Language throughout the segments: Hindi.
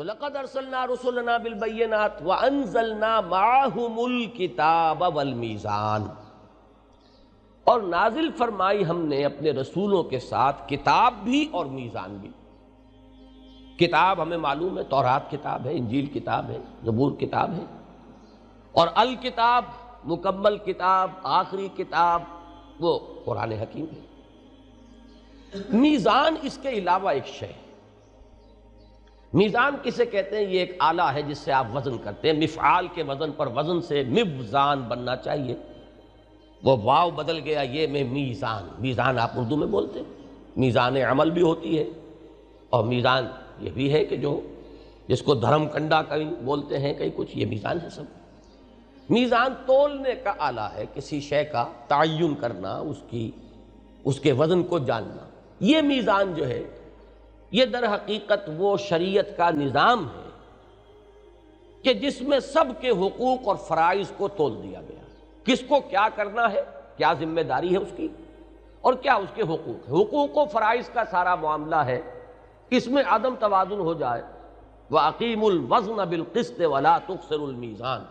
तो लक़द अरसलना रसुलना बिलबैनात व अनजलना माहमुल किताब वलमीज़ान और नाजिल फरमाई हमने अपने रसूलों के साथ किताब भी और मीज़ान भी किताब हमें मालूम है तोरात किताब है इंजील किताब है जबूर किताब है और अल किताब मुकम्मल किताब आखिरी किताब वो कुरान हकीम है मीज़ान इसके अलावा एक शय है मीज़ान किसे कहते हैं ये एक आला है जिससे आप वज़न करते हैं मिफ़ाल के वज़न पर वज़न से मिवज़ान बनना चाहिए वो वाव बदल गया ये में मीज़ान मीज़ान आप उर्दू में बोलते हैं मीज़ान अमल भी होती है और मीज़ान ये भी है कि जो जिसको धर्म कंडा कहीं बोलते हैं कहीं कुछ ये मीज़ान है सब मीज़ान तोलने का आला है किसी शय का तयन करना उसकी उसके वज़न को जानना ये मीज़ान जो है ये दर हकीकत वो शरीयत का निज़ाम है कि जिसमें सबके हकूक़ और फ़राइज़ को तोल दिया गया किसको क्या करना है क्या जिम्मेदारी है उसकी और क्या उसके हकूक़ है हकूक़ व फ़राइज़ का सारा मामला है इसमें आदम तोज़ुन हो जाए व बिलकस्त वला तुखसरमीज़ान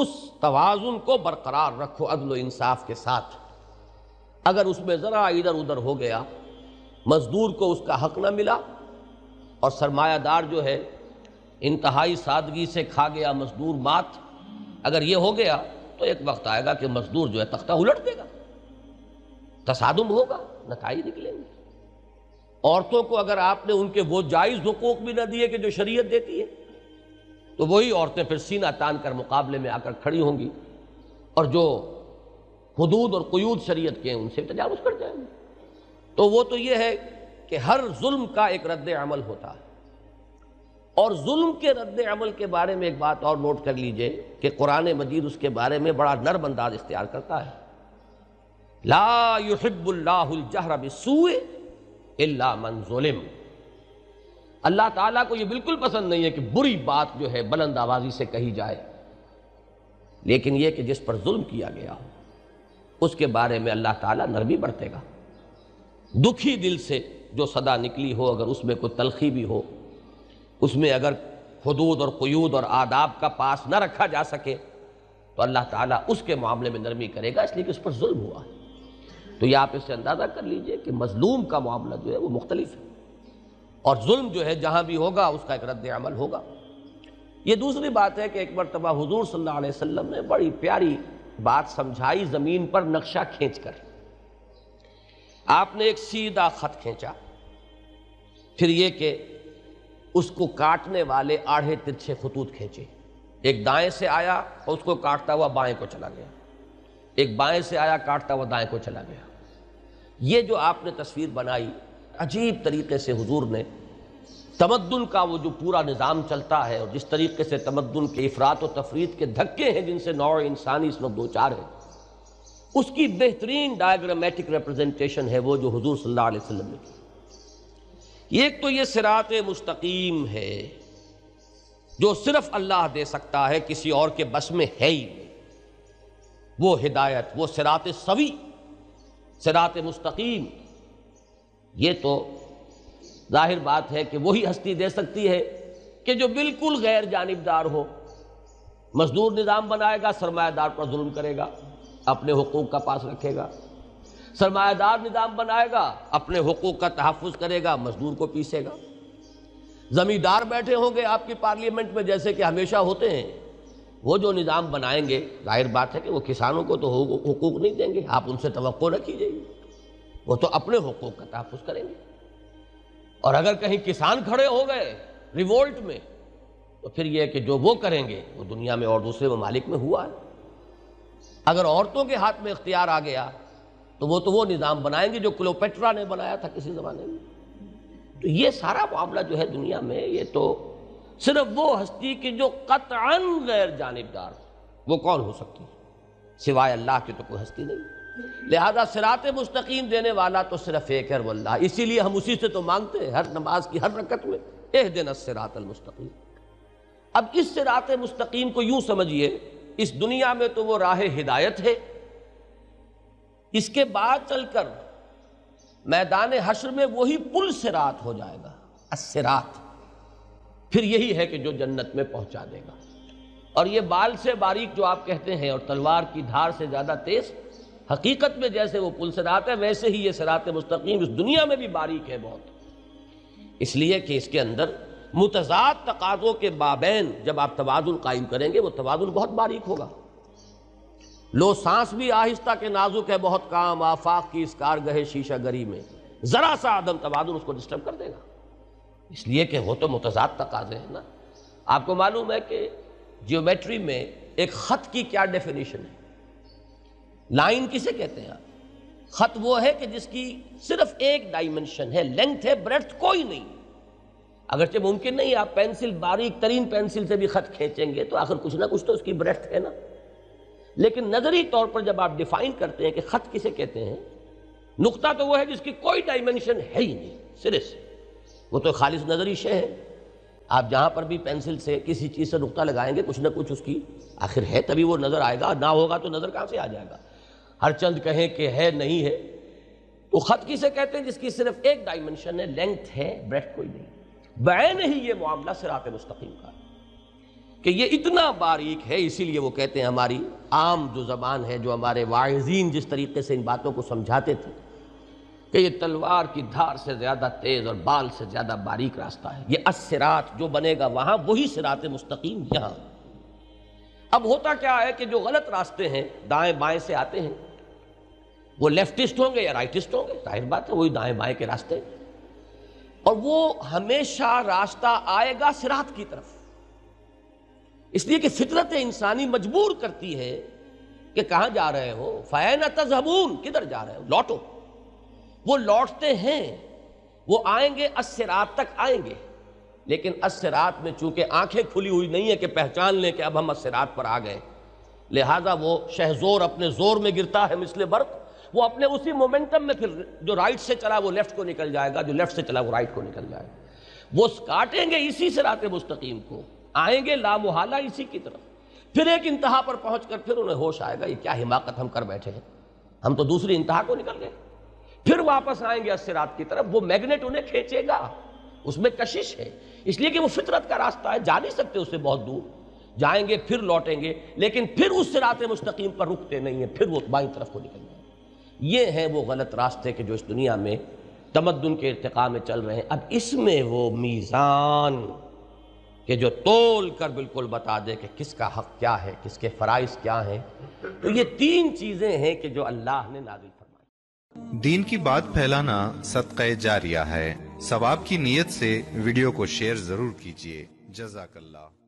उस तवाजुन को बरकरार रखो अदल इंसाफ के साथ अगर उसमें ज़रा इधर उधर हो गया मज़दूर को उसका हक ना मिला और सरमायादार जो है इंतहाई सादगी से खा गया मजदूर मात अगर ये हो गया तो एक वक्त आएगा कि मजदूर जो है तख्ता उलट देगा तसादुम होगा नताई निकलेंगे औरतों को अगर आपने उनके वो जायज़ हकूक भी ना दिए कि जो शरीयत देती है तो वही औरतें फिर सीना तान कर मुकाबले में आकर खड़ी होंगी और जो हदूद और कयूद शरीयत के हैं उनसे तजावज़ कर जाएंगे तो वो तो ये है कि हर जुल्म का एक रद्द अमल होता है और जुल्म के रद्द अमल के बारे में एक बात और नोट कर लीजिए कि कुरान मजीद उसके बारे में बड़ा नर्म अंदाज इख्तियार करता है ला युहिबुल्लाजहरबसूए अल्लाह ताला को ये बिल्कुल पसंद नहीं है कि बुरी बात जो है बुलंद आवाज़ी से कही जाए लेकिन यह कि जिस पर जुल्म किया गया हो उसके बारे में अल्लाह ताला नरमी बरतेगा दुखी दिल से जो सदा निकली हो अगर उसमें कोई तलखी भी हो उसमें अगर हदूद और क्यूद और आदाब का पास न रखा जा सके तो अल्लाह ताला उसके मामले में नरमी करेगा इसलिए कि उस पर जुल्म हुआ है तो ये आप इससे अंदाज़ा कर लीजिए कि मजलूम का मामला जो है वो मुख्तलिफ है और जुल्म जो है जहाँ भी होगा उसका एक रद्द अमल होगा ये दूसरी बात है कि एक मरतबा हजूर सल्ला वसम ने बड़ी प्यारी बात समझाई ज़मीन पर नक्शा खींच कर आपने एक सीधा खत खींचा फिर ये कि उसको काटने वाले आढ़े तिरछे खतूत खींचे एक दाएं से आया और उसको काटता हुआ बाएं को चला गया एक बाएं से आया काटता हुआ दाएं को चला गया ये जो आपने तस्वीर बनाई अजीब तरीके से हुजूर ने तमद्दुन का वो जो पूरा निज़ाम चलता है और जिस तरीके से तमद्दुन के अफरात और तफरीत के धक्के हैं जिनसे नौ इंसानी इस वक्त दो चार है उसकी बेहतरीन डायग्रामेटिक रिप्रेजेंटेशन है वो जो हजूर सल्ला वसम ने की एक तो ये सिरात मुस्तकीम है जो सिर्फ अल्लाह दे सकता है किसी और के बस में है ही नहीं वो हिदायत वो सिरात सवी सिरात मुस्तकीम ये तो जाहिर बात है कि वही हस्ती दे सकती है कि जो बिल्कुल गैर जानबदार हो मजदूर निज़ाम बनाएगा सरमादार पर जुल्म करेगा अपने हकूक़ का पास रखेगा सरमायादार निज़ाम बनाएगा अपने हकूक़ का तहफ़ करेगा मजदूर को पीसेगा ज़मींदार बैठे होंगे आपकी पार्लियामेंट में जैसे कि हमेशा होते हैं वो जो निज़ाम बनाएंगे जाहिर बात है कि वो किसानों को तो हकूक़ नहीं देंगे आप उनसे तो न कीजिए वो तो अपने हकूक़ का तहफ़ करेंगे और अगर कहीं किसान खड़े हो गए रिवोल्ट में तो फिर यह कि जो वो करेंगे वो दुनिया में और दूसरे ममालिक में हुआ है अगर औरतों के हाथ में इख्तियार आ गया तो वो तो वो निज़ाम बनाएंगे जो क्लोपेट्रा ने बनाया था किसी ज़माने में तो ये सारा मामला जो है दुनिया में ये तो सिर्फ वो हस्ती की जो कतअन गैर जानबदार वो कौन हो सकती है सिवाय अल्लाह की तो कोई हस्ती नहीं लिहाजा सिरात मुस्तकीम देने वाला तो सिर्फ एक है वल्ला इसीलिए हम उसी से तो मांगते हैं हर नमाज की हर रकत में एह दिन सिरात मुस्तकीम अब इस सिरात मुस्तकीम को यूं समझिए इस दुनिया में तो वो राह हिदायत है इसके बाद चलकर मैदान हश्र में वही पुल सिरात हो जाएगा असरात फिर यही है कि जो जन्नत में पहुंचा देगा और ये बाल से बारीक जो आप कहते हैं और तलवार की धार से ज़्यादा तेज़ हकीकत में जैसे वो पुल रात है वैसे ही ये सरात मुस्तकीम इस दुनिया में भी बारीक है बहुत इसलिए कि इसके अंदर मुतजाद तकाजों के बाबेन जब आप तोज़ुन कायम करेंगे वो तोज़ुन बहुत बारीक होगा लो सांस भी आहिस्ता के नाजुक है बहुत काम आफाक की इस कार गहे शीशा गरी में ज़रा सा आदम तोज़ुन उसको डिस्टर्ब कर देगा इसलिए कि हो तो मुतजाद तकाजे हैं ना आपको मालूम है कि जियोमेट्री में एक ख़त की क्या डेफिनेशन है लाइन किसे कहते हैं आप ख़त वो है कि जिसकी सिर्फ एक डायमेंशन है लेंथ है ब्रेथ कोई नहीं अगरचे मुमकिन नहीं आप पेंसिल बारीक तरीन पेंसिल से भी ख़त खींचेंगे तो आखिर कुछ ना कुछ तो उसकी ब्रेथ है ना लेकिन नज़री तौर पर जब आप डिफ़ाइन करते हैं कि ख़त किसे कहते हैं नुकता तो वो है जिसकी कोई डायमेंशन है ही नहीं सिरे से वो तो खालिश नज़री शे है आप जहाँ पर भी पेंसिल से किसी चीज़ से नुकता लगाएंगे कुछ ना कुछ उसकी आखिर है तभी वो नज़र आएगा ना होगा तो नज़र कहाँ से आ जाएगा हर चंद कहें कि है नहीं है तो ख़त किसे कहते हैं जिसकी सिर्फ एक डायमेंशन है लेंथ है ब्रेथ कोई नहीं बैन ही ये मामला सिरात मुस्तकीम का कि ये इतना बारीक है इसीलिए वो कहते हैं हमारी आम जो ज़बान है जो हमारे वायजीन जिस तरीके से इन बातों को समझाते थे कि ये तलवार की धार से ज़्यादा तेज़ और बाल से ज़्यादा बारीक रास्ता है ये असरात जो बनेगा वहाँ वही सिरात मुस्तकीम यहाँ अब होता क्या है कि जो गलत रास्ते हैं दाएं बाएं से आते हैं वो लेफ्टिस्ट होंगे या राइटिस्ट होंगे जाहिर बात है वही दाएं बाएं के रास्ते और वो हमेशा रास्ता आएगा सिरात की तरफ इसलिए कि फितरत इंसानी मजबूर करती है कि कहां जा रहे हो फ़ैन तजहबून किधर जा रहे हो लौटो वो लौटते हैं वो आएंगे असरात तक आएंगे लेकिन असरात में चूंकि आंखें खुली हुई नहीं है कि पहचान लें कि अब हम असरात पर आ गए लिहाजा वो शहजोर अपने जोर में गिरता है मिसले बर्फ वो अपने उसी मोमेंटम में फिर जो राइट से चला वो लेफ्ट को निकल जाएगा जो लेफ्ट से चला वो राइट को निकल जाएगा वो काटेंगे इसी से रात मुस्तकीम को आएंगे लामोहला इसी की तरफ फिर एक इंतहा पर पहुंच कर फिर उन्हें होश आएगा ये क्या हिमाकत हम कर बैठे हैं हम तो दूसरी इंतहा को निकल गए फिर वापस आएंगे असरात की तरफ वो मैग्नेट उन्हें खींचेगा उसमें कशिश है इसलिए कि वो फितरत का रास्ता है जा नहीं सकते उससे बहुत दूर जाएंगे फिर लौटेंगे लेकिन फिर उस सिरात मुस्तकीम पर रुकते नहीं है फिर वो बाई तरफ को निकल जाएंगे ये है वो गलत रास्ते के जो इस दुनिया में तमद्दन के इरतका में चल रहे हैं अब इसमें वो मीज़ान के जो तोल कर बिल्कुल बता दे कि किसका हक क्या है किसके फ़राइज क्या हैं तो ये तीन चीज़ें हैं कि जो अल्लाह ने नाजिल फरमाई दीन की बात फैलाना सदक़ जारिया है सवाब की नीयत से वीडियो को शेयर ज़रूर कीजिए जजाकल्ला